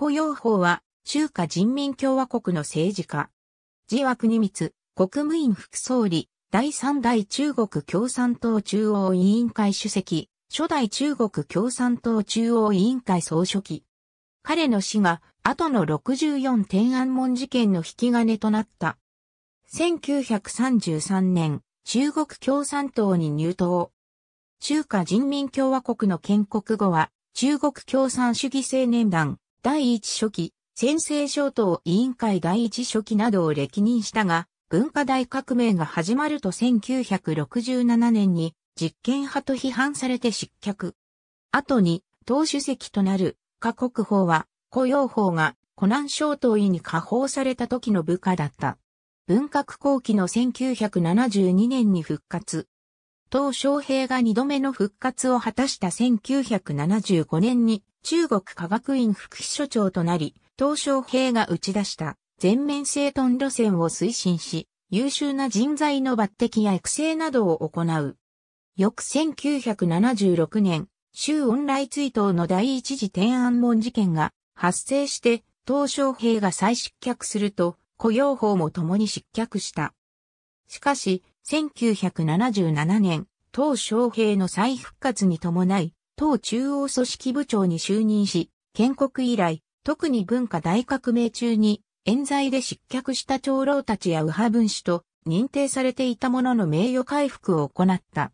胡耀法は、中華人民共和国の政治家。自和国光、国務院副総理、第三代中国共産党中央委員会主席、初代中国共産党中央委員会総書記。彼の死が、後の64天安門事件の引き金となった。1933年、中国共産党に入党。中華人民共和国の建国後は、中国共産主義青年団、第一書記、先制諸島委員会第一書記などを歴任したが、文化大革命が始まると1967年に実験派と批判されて失脚。後に、党主席となる、過国法は、雇用法が、湖南省党委に下放された時の部下だった。文革後期の1972年に復活。東昌平が二度目の復活を果たした1975年に中国科学院副秘書長となり、東昌平が打ち出した全面整頓路線を推進し、優秀な人材の抜擢や育成などを行う。翌1976年、周恩来追悼の第一次天安門事件が発生して、東昌平が再失脚すると、雇用法も共に失脚した。しかし、1977年、党昌平の再復活に伴い、党中央組織部長に就任し、建国以来、特に文化大革命中に、冤罪で失脚した長老たちや右派分子と認定されていたものの名誉回復を行った。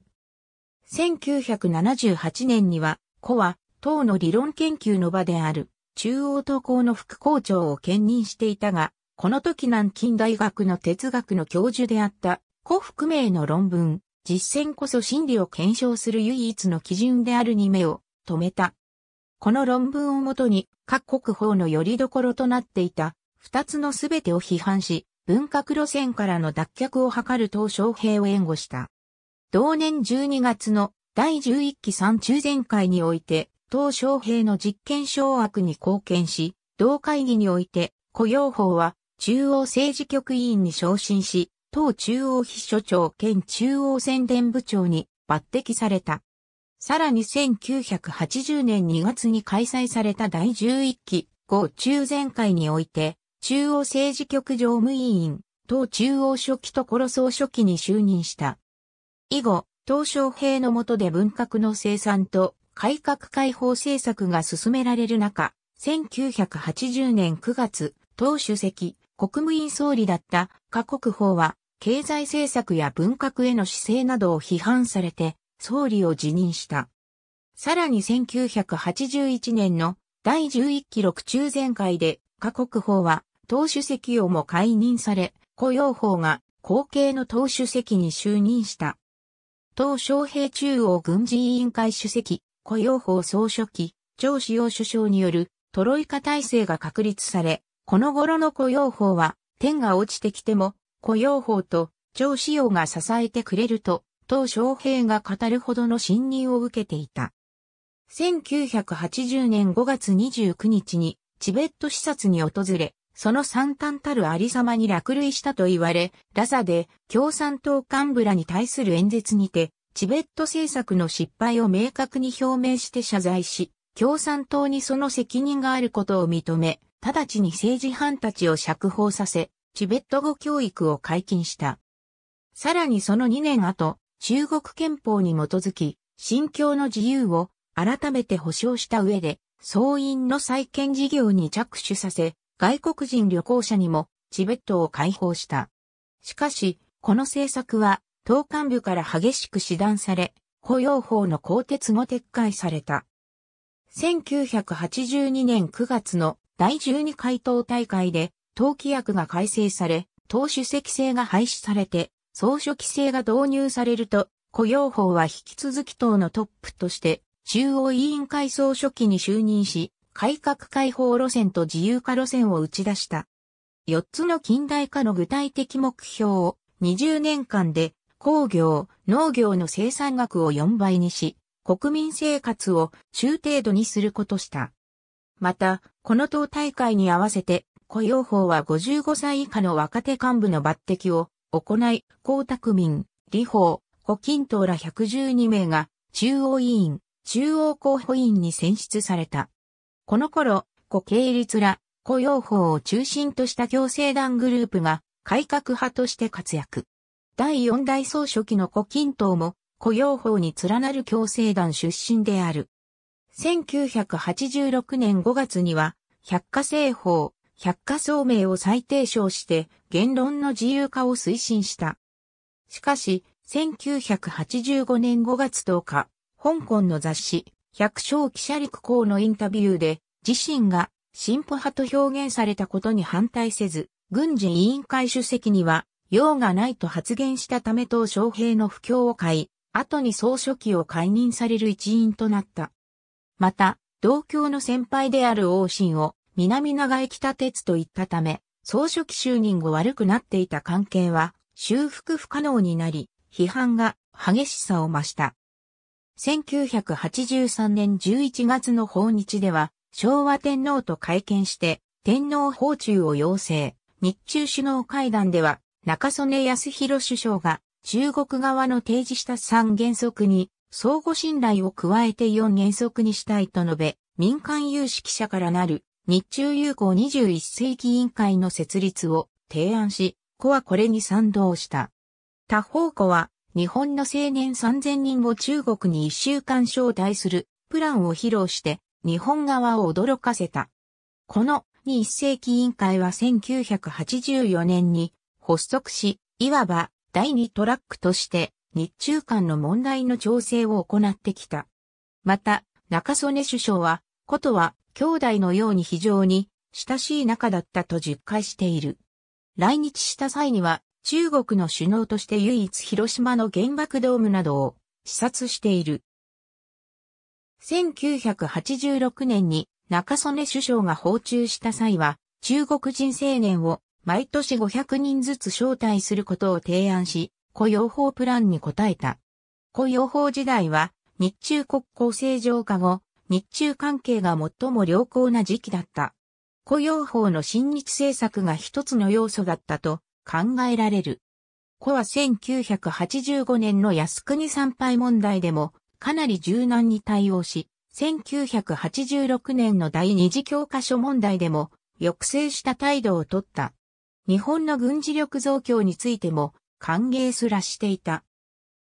1978年には、子は、党の理論研究の場である、中央党校の副校長を兼任していたが、この時南京大学の哲学の教授であった、古福明の論文、実践こそ真理を検証する唯一の基準であるに目を止めた。この論文をもとに各国法の拠り所となっていた二つのすべてを批判し、文革路線からの脱却を図る鄧小平を援護した。同年12月の第11期三中全会において、鄧小平の実権掌握に貢献し、同会議において雇用法は中央政治局委員に昇進し、党中央秘書長兼中央宣伝部長に抜擢された。さらに1980年2月に開催された第11期後中全会において、中央政治局常務委員、党中央書記と頃総書記に就任した。以後、党小平の下で文革の生産と改革開放政策が進められる中、1980年9月、党主席、国務院総理だった加国法は経済政策や文革への姿勢などを批判されて、総理を辞任した。さらに1981年の第11期6中全会で、過国法は党主席をも解任され、雇用法が後継の党主席に就任した。党昌平中央軍事委員会主席、雇用法総書記、張志陽首相によるトロイカ体制が確立され、この頃の雇用法は天が落ちてきても雇用法と超使用が支えてくれると、当昌平が語るほどの信任を受けていた。1980年5月29日にチベット視察に訪れ、その惨憺たるありさまに落雷したと言われ、ラザで共産党幹部らに対する演説にて、チベット政策の失敗を明確に表明して謝罪し、共産党にその責任があることを認め、直ちに政治犯たちを釈放させ、チベット語教育を解禁した。さらにその2年後、中国憲法に基づき、信教の自由を改めて保障した上で、総員の再建事業に着手させ、外国人旅行者にもチベットを解放した。しかし、この政策は、党幹部から激しく指断され、保養法の更迭後撤回された。1982年9月の第12回党大会で党規約が改正され、党主席制が廃止されて、総書記制が導入されると、雇用法は引き続き党のトップとして、中央委員会総書記に就任し、改革開放路線と自由化路線を打ち出した。四つの近代化の具体的目標を20年間で工業、農業の生産額を4倍にし、国民生活を中程度にすることした。また、この党大会に合わせて雇用法は55歳以下の若手幹部の抜擢を行い、江沢民、李鵬、胡錦涛ら112名が中央委員、中央候補委員に選出された。この頃、胡系立ら雇用法を中心とした共生団グループが改革派として活躍。第四代総書記の胡錦涛も雇用法に連なる共生団出身である。1986年5月には、百科製法、百科聡明を再提唱して言論の自由化を推進した。しかし、1985年5月10日、香港の雑誌、百姓記者陸公のインタビューで、自身が進歩派と表現されたことに反対せず、軍事委員会主席には、用がないと発言したためと将兵の不況を買い、後に総書記を解任される一因となった。また、同郷の先輩である王信を南長江北鉄といったため、総書記就任後悪くなっていた関係は修復不可能になり、批判が激しさを増した。1983年11月の訪日では、昭和天皇と会見して、天皇訪中を要請。日中首脳会談では、中曽根康弘首相が、中国側の提示した三原則に、相互信頼を加えて四原則にしたいと述べ、民間有識者からなる日中友好21世紀委員会の設立を提案し、子はこれに賛同した。他方子は、日本の青年3000人を中国に一週間招待するプランを披露して、日本側を驚かせた。この21世紀委員会は1984年に発足し、いわば第2トラックとして日中間の問題の調整を行ってきた。また、中曽根首相は、ことは兄弟のように非常に親しい仲だったと実感している。来日した際には中国の首脳として唯一広島の原爆ドームなどを視察している。1986年に中曽根首相が訪中した際は中国人青年を毎年500人ずつ招待することを提案し、雇用法プランに応えた。雇用法時代は日中国交正常化後、日中関係が最も良好な時期だった。雇用法の新日政策が一つの要素だったと考えられる。子は1985年の靖国参拝問題でもかなり柔軟に対応し、1986年の第二次教科書問題でも抑制した態度をとった。日本の軍事力増強についても歓迎すらしていた。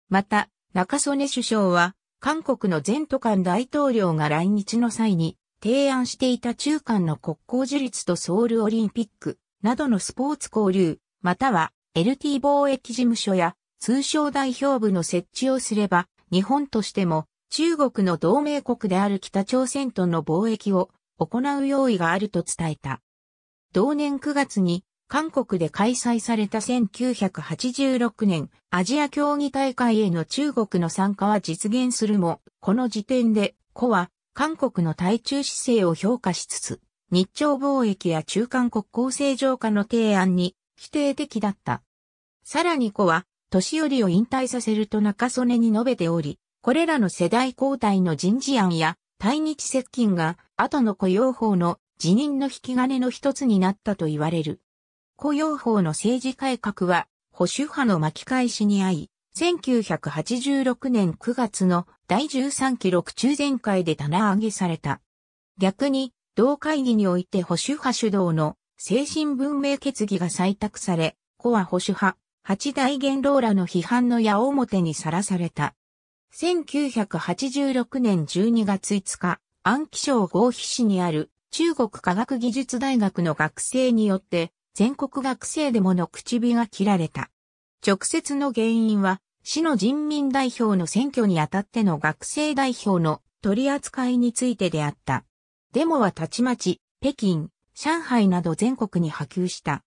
また、中曽根首相は韓国の前都間大統領が来日の際に提案していた中韓の国交樹立とソウルオリンピックなどのスポーツ交流、または LT 貿易事務所や通商代表部の設置をすれば、日本としても中国の同盟国である北朝鮮との貿易を行う用意があると伝えた。同年9月に韓国で開催された1986年アジア競技大会への中国の参加は実現するも、この時点で、子は韓国の対中姿勢を評価しつつ、日朝貿易や中韓国交正常化の提案に否定的だった。さらに子は、年寄りを引退させると中曽根に述べており、これらの世代交代の人事案や対日接近が後の雇用法の辞任の引き金の一つになったと言われる。雇用法の政治改革は保守派の巻き返しにあい、1986年9月の第13期6中全会で棚上げされた。逆に、同会議において保守派主導の精神文明決議が採択され、コア保守派、八大元老らの批判の矢面にさらされた。1986年12月5日、安徽省合皮市にある中国科学技術大学の学生によって全国学生でもの口火が切られた。直接の原因は、市の人民代表の選挙にあたっての学生代表の取り扱いについてであった。デモはたちまち、北京、上海など全国に波及した。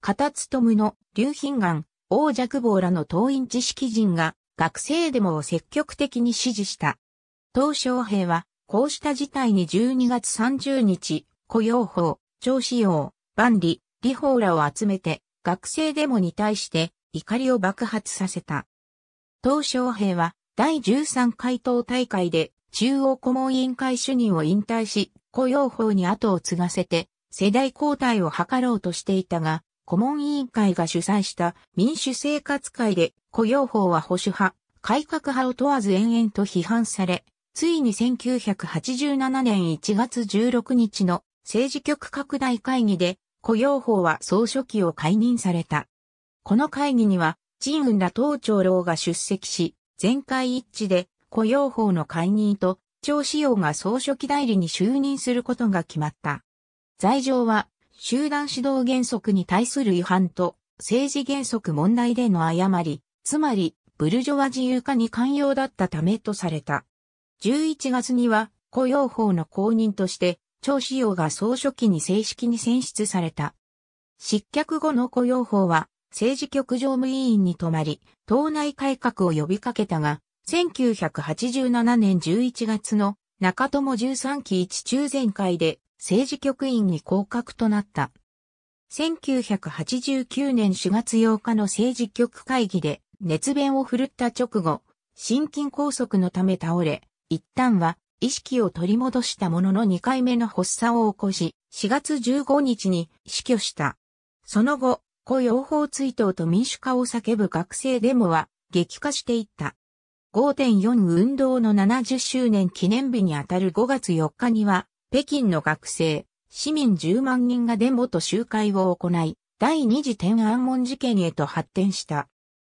片津富の、劉賓岩、王若坊らの党員知識人が、学生デモを積極的に支持した。東小平は、こうした事態に12月30日、雇用法、調子用、万里、ホーらを集めて学生デモに対して怒りを爆発させた。東小平は第13回党大会で中央顧問委員会主任を引退し、雇用法に後を継がせて世代交代を図ろうとしていたが、顧問委員会が主催した民主生活会で雇用法は保守派、改革派を問わず延々と批判され、ついに1987年1月16日の政治局拡大会議で雇用法は総書記を解任された。この会議には、陳雲ら党長老が出席し、全会一致で雇用法の解任と、張志陽が総書記代理に就任することが決まった。罪状は、集団指導原則に対する違反と、政治原則問題での誤り、つまり、ブルジョワ自由化に寛容だったためとされた。11月には、雇用法の公認として、張志陽が総書記に正式に選出された。失脚後の雇用法は、政治局常務委員に泊まり、党内改革を呼びかけたが、1987年11月の中友13期一中全会で政治局員に降格となった。1989年4月8日の政治局会議で熱弁を振るった直後、心筋梗塞のため倒れ、一旦は意識を取り戻したものの2回目の発作を起こし、4月15日に死去した。その後、雇用法追悼と民主化を叫ぶ学生デモは激化していった。5.4運動の70周年記念日にあたる5月4日には、北京の学生、市民10万人がデモと集会を行い、第二次天安門事件へと発展した。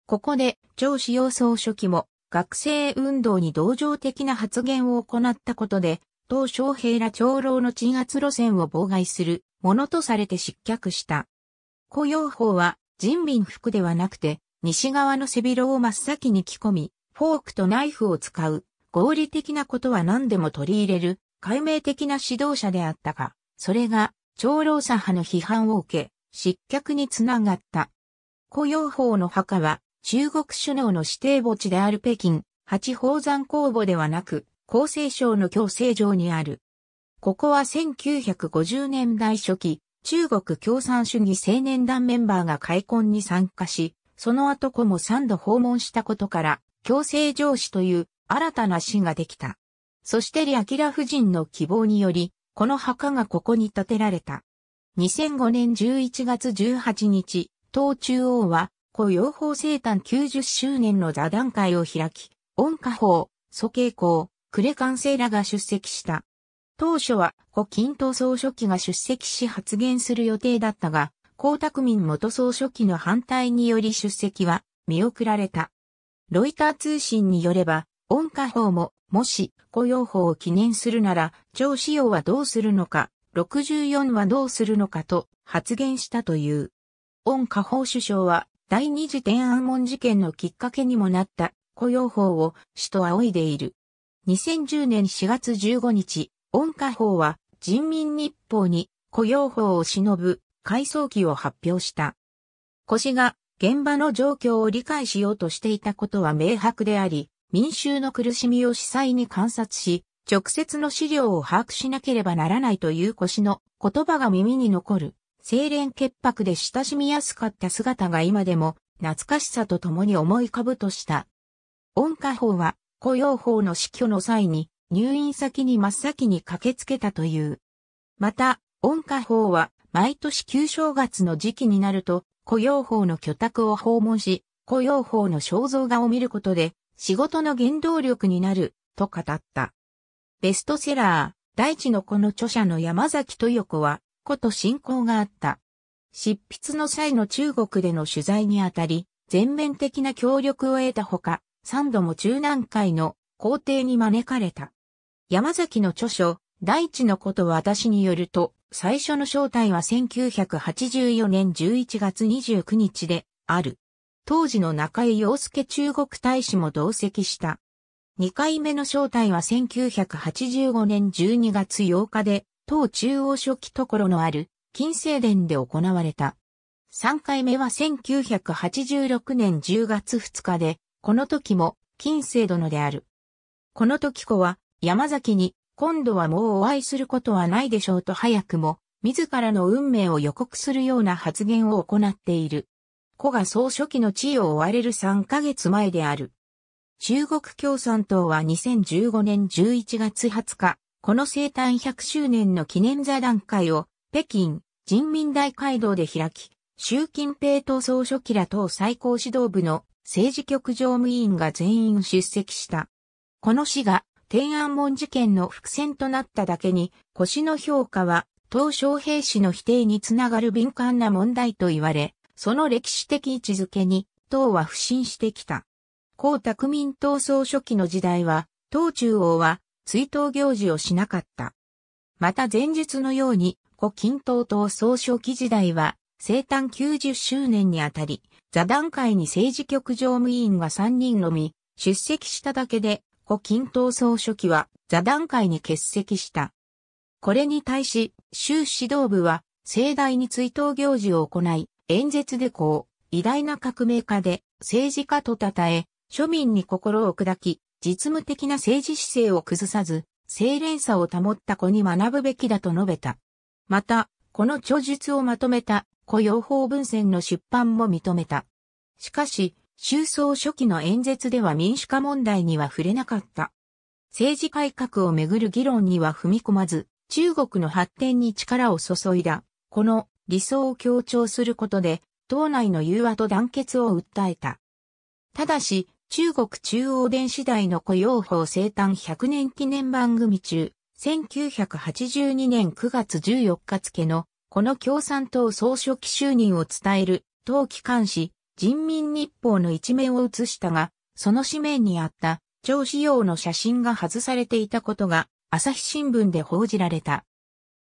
ここで、張志陽総書記も、学生運動に同情的な発言を行ったことで、鄧小平ら長老の鎮圧路線を妨害するものとされて失脚した。雇用法は人民服ではなくて、西側の背広を真っ先に着込み、フォークとナイフを使う、合理的なことは何でも取り入れる、解明的な指導者であったが、それが、長老左派の批判を受け、失脚につながった。雇用法の墓は、中国首脳の指定墓地である北京、八宝山公墓ではなく、厚生省の強制場にある。ここは1950年代初期、中国共産主義青年団メンバーが開墾に参加し、その後子も3度訪問したことから、強制上司という新たな市ができた。そしてリアキラ夫人の希望により、この墓がここに建てられた。2005年11月18日、党中央は雇用法生誕90周年の座談会を開き、恩家法、蘇慶公、ン完成らが出席した。当初は、古錦涛総書記が出席し発言する予定だったが、江沢民元総書記の反対により出席は見送られた。ロイター通信によれば、恩家法も、もし雇用法を記念するなら、長子用はどうするのか、64はどうするのかと発言したという。恩家法首相は第二次天安門事件のきっかけにもなった雇用法を首都仰いでいる。2010年4月15日、恩下法は人民日報に雇用法を忍ぶ改装期を発表した。腰が現場の状況を理解しようとしていたことは明白であり、民衆の苦しみを司祭に観察し、直接の資料を把握しなければならないという腰の言葉が耳に残る。清廉潔白で親しみやすかった姿が今でも懐かしさと共に思い浮かぶとした。恩家法は、雇用法の死去の際に、入院先に真っ先に駆けつけたという。また、恩家法は、毎年旧正月の時期になると、雇用法の居宅を訪問し、雇用法の肖像画を見ることで、仕事の原動力になる、と語った。ベストセラー、大地の子の著者の山崎豊子は、こと親交があった。執筆の際の中国での取材にあたり、全面的な協力を得たほか、3度も中南海の皇帝に招かれた。山崎の著書、大地のこと私によると、最初の招待は1984年11月29日で、ある。当時の中井陽介中国大使も同席した。2回目の招待は1985年12月8日で、党中央書記ところのある金星殿で行われた。3回目は1986年10月2日で、この時も金星殿である。この時子は山崎に今度はもうお会いすることはないでしょうと早くも自らの運命を予告するような発言を行っている。子が総書記の地位を追われる3ヶ月前である。中国共産党は2015年11月20日、この生誕100周年の記念座談会を北京人民大会堂で開き、習近平党総書記ら党最高指導部の政治局常務委員が全員出席した。この死が天安門事件の伏線となっただけに、腰の評価は、党小平氏の否定につながる敏感な問題と言われ、その歴史的位置づけに、党は不信してきた。江沢民党総書記の時代は、党中央は追悼行事をしなかった。また前述のように、古今東東総書記時代は、生誕90周年にあたり、座談会に政治局常務委員が3人のみ、出席しただけで、古今東総書記は座談会に欠席した。これに対し、習指導部は、盛大に追悼行事を行い、演説でこう、偉大な革命家で、政治家と称え、庶民に心を砕き、実務的な政治姿勢を崩さず、清廉さを保った子に学ぶべきだと述べた。また、この著述をまとめた雇用法文選の出版も認めた。しかし、周葬初期の演説では民主化問題には触れなかった。政治改革をめぐる議論には踏み込まず、中国の発展に力を注いだ。この理想を強調することで、党内の融和と団結を訴えた。ただし、中国中央電子代の雇用法生誕100年記念番組中、1982年9月14日付の、この共産党総書記就任を伝える、当機関紙、人民日報の一面を写したが、その紙面にあった、張子用の写真が外されていたことが、朝日新聞で報じられた。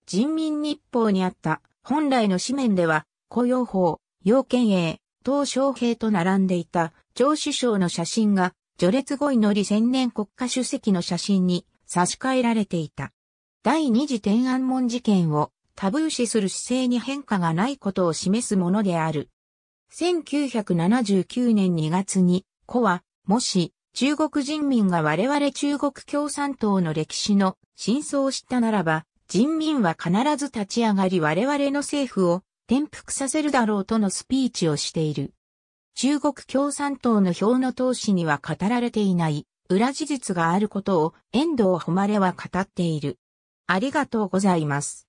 人民日報にあった、本来の紙面では、雇用法、要件営、後藤平と並んでいた、張首相の写真が、序列5位の李千年国家主席の写真に差し替えられていた。第二次天安門事件をタブー視する姿勢に変化がないことを示すものである。1979年2月に、子は、もし、中国人民が我々中国共産党の歴史の真相を知ったならば、人民は必ず立ち上がり我々の政府を転覆させるだろうとのスピーチをしている。中国共産党の票の投資には語られていない裏事実があることを遠藤誉は語っている。ありがとうございます。